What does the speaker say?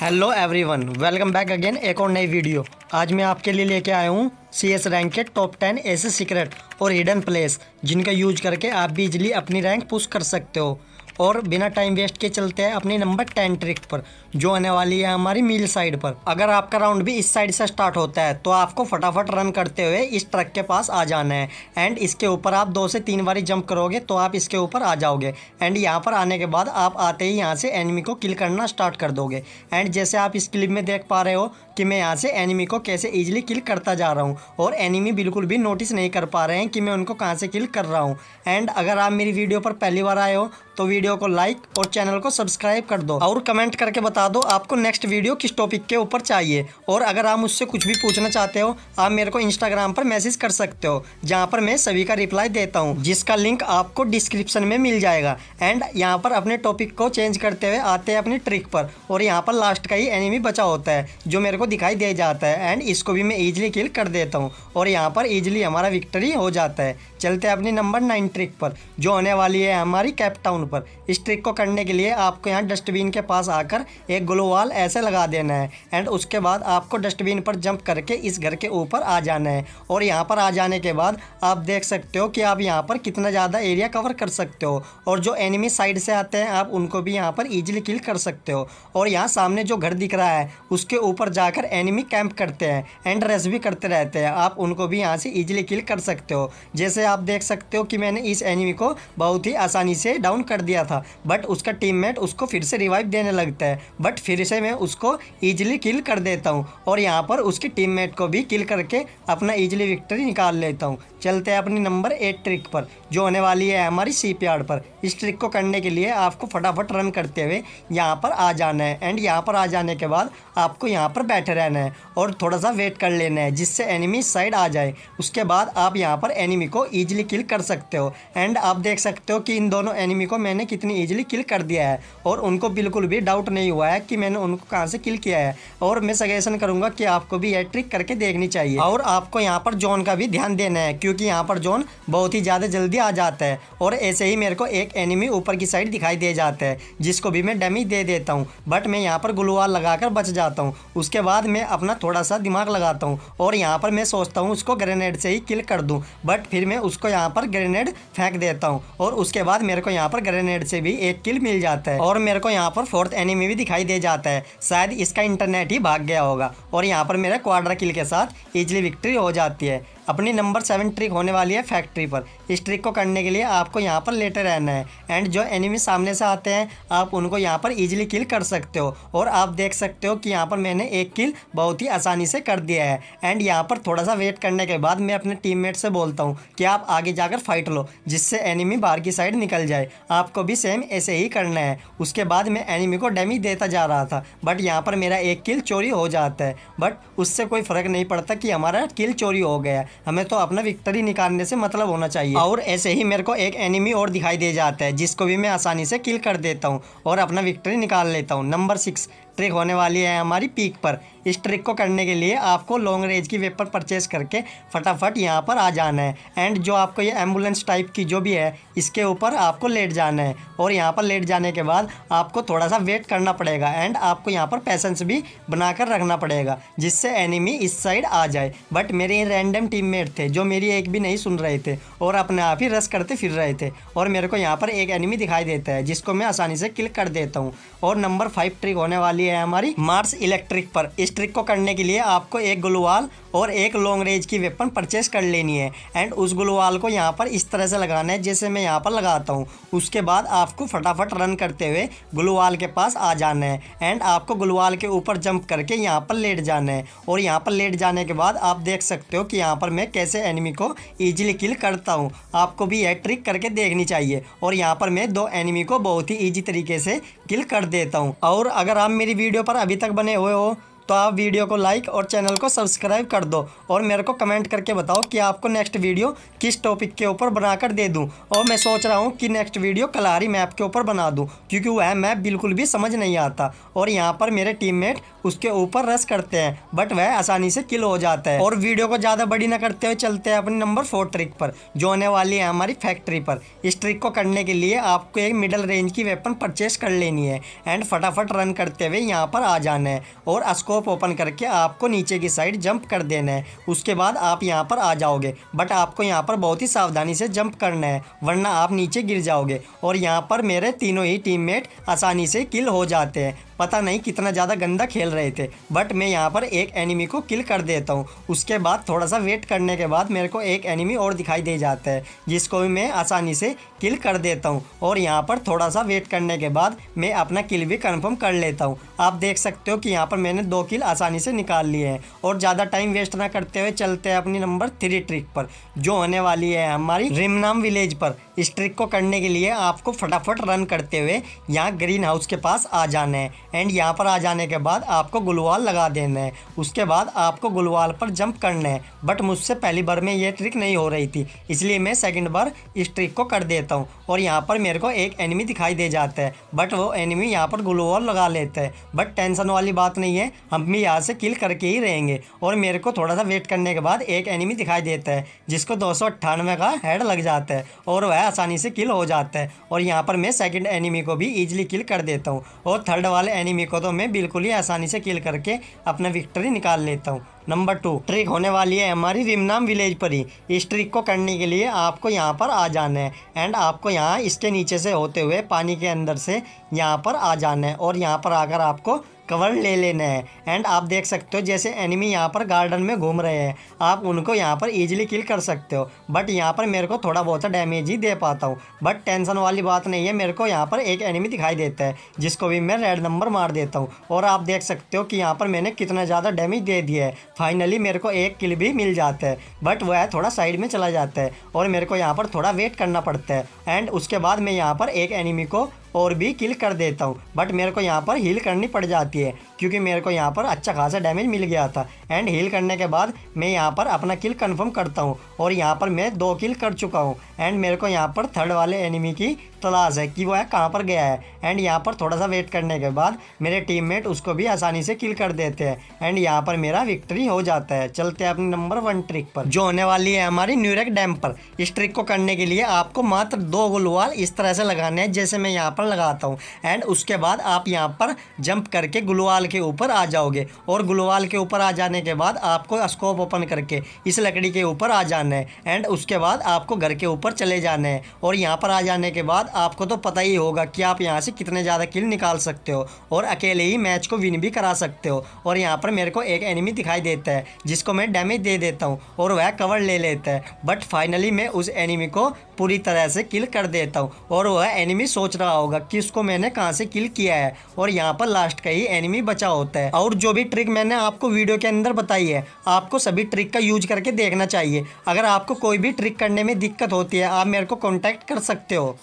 hello everyone welcome back again एक और नई वीडियो आज मैं आपके लिए लेके आया हूँ सी एस रैंक के टॉप टेन ऐसे सीक्रेट और हिडन प्लेस जिनका यूज करके आप भी इजली अपनी रैंक पुश कर सकते हो और बिना टाइम वेस्ट के चलते हैं अपने नंबर टेन ट्रिक पर जो आने वाली है हमारी मील साइड पर अगर आपका राउंड भी इस साइड से स्टार्ट होता है तो आपको फटाफट रन करते हुए इस ट्रक के पास आ जाना है एंड इसके ऊपर आप दो से तीन बारी जंप करोगे तो आप इसके ऊपर आ जाओगे एंड यहाँ पर आने के बाद आप आते ही यहाँ से एनिमी को किल करना स्टार्ट कर दोगे एंड जैसे आप इस क्लिप में देख पा रहे हो कि मैं यहाँ से एनिमी को कैसे ईजिली किल करता जा रहा हूँ और एनिमी बिल्कुल भी नोटिस नहीं कर पा रहे हैं कि मैं उनको कहाँ से किल कर रहा हूँ एंड अगर आप मेरी वीडियो पर पहली बार आए हो तो वीडियो को लाइक और चैनल को सब्सक्राइब कर दो और कमेंट करके बता दो आपको नेक्स्ट वीडियो किस टॉपिक के ऊपर चाहिए और अगर आप मुझसे कुछ भी पूछना चाहते हो आप मेरे को इंस्टाग्राम पर मैसेज कर सकते हो जहाँ पर मैं सभी का रिप्लाई देता हूँ जिसका लिंक आपको डिस्क्रिप्शन में मिल जाएगा एंड यहाँ पर अपने टॉपिक को चेंज करते हुए आते हैं अपनी ट्रिक पर और यहाँ पर लास्ट का ही एनिमी बचा होता है जो मेरे को दिखाई दे जाता है एंड इसको भी मैं ईजिली किल कर देता हूँ और यहाँ पर ईजिली हमारा विक्ट्री हो जाता है चलते हैं अपनी नंबर नाइन ट्रिक पर जो होने वाली है हमारी कैपटाउन ऊपर इस ट्रिक को करने के लिए आपको यहाँ डस्टबिन के पास आकर एक ग्लोवाल ऐसे लगा देना है एंड उसके बाद आपको डस्टबिन पर जंप करके इस घर के ऊपर आ जाना है और यहाँ पर आ जाने के बाद आप देख सकते हो कि आप यहाँ पर कितना ज़्यादा एरिया कवर कर सकते हो और जो एनिमी साइड से आते हैं आप उनको भी यहाँ पर ईजिली किल कर सकते हो और यहाँ सामने जो घर दिख रहा है उसके ऊपर जाकर एनिमी कैंप करते हैं एंड रेस भी करते रहते हैं आप उनको भी यहाँ से ईजिली किल कर सकते हो जैसे आप देख सकते हो कि मैंने इस एनिमी को बहुत ही आसानी से डाउन कर कर दिया था बट उसका टीममेट उसको फिर से रिवाइव देने लगता है बट फिर से मैं उसको ईजिली किल कर देता हूँ और यहाँ पर उसकी टीममेट को भी किल करके अपना ईजिली विक्ट्री निकाल लेता हूँ चलते हैं अपनी नंबर एट ट्रिक पर जो होने वाली है हमारी सी पर इस ट्रिक को करने के लिए आपको फटाफट रन करते हुए यहाँ पर आ जाना है एंड यहाँ पर आ जाने के बाद आपको यहाँ पर बैठे रहना है और थोड़ा सा वेट कर लेना है जिससे एनिमी साइड आ जाए उसके बाद आप यहाँ पर एनिमी को ईजिली किल कर सकते हो एंड आप देख सकते हो कि इन दोनों एनिमी को मैंने कितनी ईजिली किल कर दिया है और उनको बिल्कुल भी डाउट नहीं हुआ है कि मैंने उनको कहाँ से किल किया है और मैं सजेशन करूँगा कि आपको भी यह ट्रिक करके देखनी चाहिए और आपको यहाँ पर जोन का भी ध्यान देना है क्योंकि यहाँ पर जोन बहुत ही ज़्यादा जल्दी आ जाता है और ऐसे ही मेरे को एक एनिमी ऊपर की साइड दिखाई दे जाता है जिसको भी मैं डमी दे देता हूँ बट मैं यहाँ पर ग्लूवाल लगाकर बच जाता हूँ उसके बाद मैं अपना थोड़ा सा दिमाग लगाता हूँ और यहाँ पर मैं सोचता हूँ उसको ग्रेनेड से ही किल कर दूँ बट फिर मैं उसको यहाँ पर ग्रेनेड फेंक देता हूँ और उसके बाद मेरे को यहाँ पर ग्रेनेड ग्रेनेड से भी एक किल मिल जाता है और मेरे को यहाँ पर फोर्थ एनिमी भी दिखाई दे जाता है शायद इसका इंटरनेट ही भाग गया होगा और यहाँ पर मेरा क्वाड्रा किल के साथ ईजिली विक्ट्री हो जाती है अपनी नंबर सेवन ट्रिक होने वाली है फैक्ट्री पर इस ट्रिक को करने के लिए आपको यहाँ पर लेटे रहना है एंड जो एनिमी सामने से आते हैं आप उनको यहाँ पर इजीली किल कर सकते हो और आप देख सकते हो कि यहाँ पर मैंने एक किल बहुत ही आसानी से कर दिया है एंड यहाँ पर थोड़ा सा वेट करने के बाद मैं अपने टीममेट से बोलता हूँ कि आप आगे जाकर फाइट लो जिससे एनिमी बाहर की साइड निकल जाए आपको भी सेम ऐसे ही करना है उसके बाद मैं एनिमी को डैमेज देता जा रहा था बट यहाँ पर मेरा एक किल चोरी हो जाता है बट उससे कोई फ़र्क नहीं पड़ता कि हमारा किल चोरी हो गया हमें तो अपना विक्ट्री निकालने से मतलब होना चाहिए और ऐसे ही मेरे को एक एनिमी और दिखाई दे जाता है जिसको भी मैं आसानी से किल कर देता हूँ और अपना विक्ट्री निकाल लेता हूँ नंबर सिक्स ट्रिक होने वाली है हमारी पीक पर इस ट्रिक को करने के लिए आपको लॉन्ग रेंज की वेपर परचेस करके फटाफट यहाँ पर आ जाना है एंड जो आपको ये एम्बुलेंस टाइप की जो भी है इसके ऊपर आपको लेट जाना है और यहाँ पर लेट जाने के बाद आपको थोड़ा सा वेट करना पड़ेगा एंड आपको यहाँ पर पैसेंस भी बना कर रखना पड़ेगा जिससे एनिमी इस साइड आ जाए बट मेरे रैंडम मेट थे जो मेरी एक भी नहीं सुन रहे थे और अपने आप ही रस करते फिर रहे थे और मेरे को यहाँ पर एक एनिमी दिखाई देता है जिसको मैं आसानी से क्लिक कर देता हूँ और नंबर फाइव ट्रिक होने वाली है हमारी मार्स इलेक्ट्रिक पर इस ट्रिक को करने के लिए आपको एक ग्लोवाल और एक लॉन्ग रेंज की वेपन परचेस कर लेनी है एंड उस गुलवाल को यहाँ पर इस तरह से लगाना है जैसे मैं यहाँ पर लगाता हूँ उसके बाद आपको फटाफट रन करते हुए गुलवाल के पास आ जाना है एंड आपको गुलवाल के ऊपर जंप करके यहाँ पर लेट जाना है और यहाँ पर लेट जाने के बाद आप देख सकते हो कि यहाँ पर मैं कैसे एनिमी को ईजिली किल करता हूँ आपको भी यह ट्रिक करके देखनी चाहिए और यहाँ पर मैं दो एनिमी को बहुत ही ईजी तरीके से किल कर देता हूँ और अगर आप मेरी वीडियो पर अभी तक बने हुए हो तो आप वीडियो को लाइक और चैनल को सब्सक्राइब कर दो और मेरे को कमेंट करके बताओ कि आपको नेक्स्ट वीडियो किस टॉपिक के ऊपर बनाकर दे दूँ और मैं सोच रहा हूँ कि नेक्स्ट वीडियो कलारी मैप के ऊपर बना दूँ क्योंकि वह मैप बिल्कुल भी समझ नहीं आता और यहाँ पर मेरे टीम उसके ऊपर रस करते हैं बट वह आसानी से किल हो जाता है और वीडियो को ज़्यादा बड़ी ना करते हुए चलते हैं अपने नंबर फोर ट्रिक पर जो होने वाली है हमारी फैक्ट्री पर इस ट्रिक को करने के लिए आपको एक मिडल रेंज की वेपन परचेस कर लेनी है एंड फटाफट रन करते हुए यहाँ पर आ जाना है और अस्को स्कोप ओपन करके आपको नीचे की साइड जंप कर देना है उसके बाद आप यहाँ पर आ जाओगे बट आपको यहाँ पर बहुत ही सावधानी से जंप करना है वरना आप नीचे गिर जाओगे और यहाँ पर मेरे तीनों ही टीममेट आसानी से किल हो जाते हैं पता नहीं कितना ज़्यादा गंदा खेल रहे थे बट मैं यहाँ पर एक एनिमी को किल कर देता हूँ उसके बाद थोड़ा सा वेट करने के बाद मेरे को एक एनिमी और दिखाई दे जाता है जिसको भी मैं आसानी से किल कर देता हूँ और यहाँ पर थोड़ा सा वेट करने के बाद मैं अपना किल भी कन्फर्म कर लेता हूँ आप देख सकते हो कि यहाँ पर मैंने दो किल आसानी से निकाल लिए हैं और ज़्यादा टाइम वेस्ट ना करते हुए चलते हैं अपनी नंबर थ्री ट्रिक पर जो होने वाली है हमारी रिमनाम विलेज पर इस ट्रिक को करने के लिए आपको फटाफट रन करते हुए यहाँ ग्रीन हाउस के पास आ जाना है एंड यहाँ पर आ जाने के बाद आपको गुलवाल लगा देना है उसके बाद आपको गुलवाल पर जंप करना है बट मुझसे पहली बार में ये ट्रिक नहीं हो रही थी इसलिए मैं सेकंड बार इस ट्रिक को कर देता हूँ और यहाँ पर मेरे को एक एनिमी दिखाई दे जाता है बट वो एनिमी यहाँ पर गुलवाल लगा लेते हैं बट टेंशन वाली बात नहीं है हम भी यहाँ से किल करके ही रहेंगे और मेरे को थोड़ा सा वेट करने के बाद एक एनिमी दिखाई देता है जिसको दो का हेड लग जाता है और वह आसानी से किल हो जाता है और यहाँ पर मैं सेकेंड एनिमी को भी ईजिली किल कर देता हूँ और थर्ड वाले एनिमी को तो मैं बिल्कुल ही आसानी से किल करके अपना विक्ट्री निकाल लेता हूँ नंबर टू ट्रिक होने वाली है हमारी रिमनाम विलेज पर ही इस ट्रिक को करने के लिए आपको यहाँ पर आ जाना है एंड आपको यहाँ इसके नीचे से होते हुए पानी के अंदर से यहाँ पर आ जाना है और यहाँ पर आकर आपको कवर ले लेना है एंड आप देख सकते हो जैसे एनिमी यहाँ पर गार्डन में घूम रहे हैं आप उनको यहाँ पर ईजिली किल कर सकते हो बट यहाँ पर मेरे को थोड़ा बहुत डैमेज ही दे पाता हूँ बट टेंशन वाली बात नहीं है मेरे को यहाँ पर एक एनिमी दिखाई देता है जिसको भी मैं रेड नंबर मार देता हूँ और आप देख सकते हो कि यहाँ पर मैंने कितना ज़्यादा डैमेज दे दिया है फाइनली मेरे को एक किल भी मिल जाता है बट वह थोड़ा साइड में चला जाता है और मेरे को यहाँ पर थोड़ा वेट करना पड़ता है एंड उसके बाद मैं यहाँ पर एक एनिमी को और भी किल कर देता हूँ बट मेरे को यहाँ पर हील करनी पड़ जाती है क्योंकि मेरे को यहाँ पर अच्छा खासा डैमेज मिल गया था एंड हील करने के बाद मैं यहाँ पर अपना किल कंफर्म करता हूँ और यहाँ पर मैं दो किल कर चुका हूँ एंड मेरे को यहाँ पर थर्ड वाले एनिमी की तलाश है कि वो है कहाँ पर गया है एंड यहाँ पर थोड़ा सा वेट करने के बाद मेरे टीममेट उसको भी आसानी से किल कर देते हैं एंड यहाँ पर मेरा विक्ट्री हो जाता है चलते हैं अपने नंबर वन ट्रिक पर जो होने वाली है हमारी न्यूरेक डैम पर इस ट्रिक को करने के लिए आपको मात्र दो गुलवाल इस तरह से लगाने हैं जैसे मैं यहाँ पर लगाता हूँ एंड उसके बाद आप यहाँ पर जंप करके गुलवाल के ऊपर आ जाओगे और ग्लोवाल के ऊपर आ जाने के बाद आपको स्कोप ओपन करके इस लकड़ी के ऊपर आ जाना है एंड उसके बाद आपको घर के ऊपर चले जाना है और यहाँ पर आ जाने के बाद आपको तो पता ही होगा कि आप यहाँ से कितने ज़्यादा किल निकाल सकते हो और अकेले ही मैच को विन भी करा सकते हो और यहाँ पर मेरे को एक एनिमी दिखाई देता है जिसको मैं डैमेज दे देता हूँ और वह कवर ले लेता है बट फाइनली मैं उस एनिमी को पूरी तरह से किल कर देता हूँ और वह एनिमी सोच रहा होगा कि उसको मैंने कहाँ से किल किया है और यहाँ पर लास्ट का ही एनिमी बच बचा होता है और जो भी ट्रिक मैंने आपको वीडियो के अंदर बताई है आपको सभी ट्रिक का यूज करके देखना चाहिए अगर आपको कोई भी ट्रिक करने में दिक्कत होती है आप मेरे को कॉन्टैक्ट कर सकते हो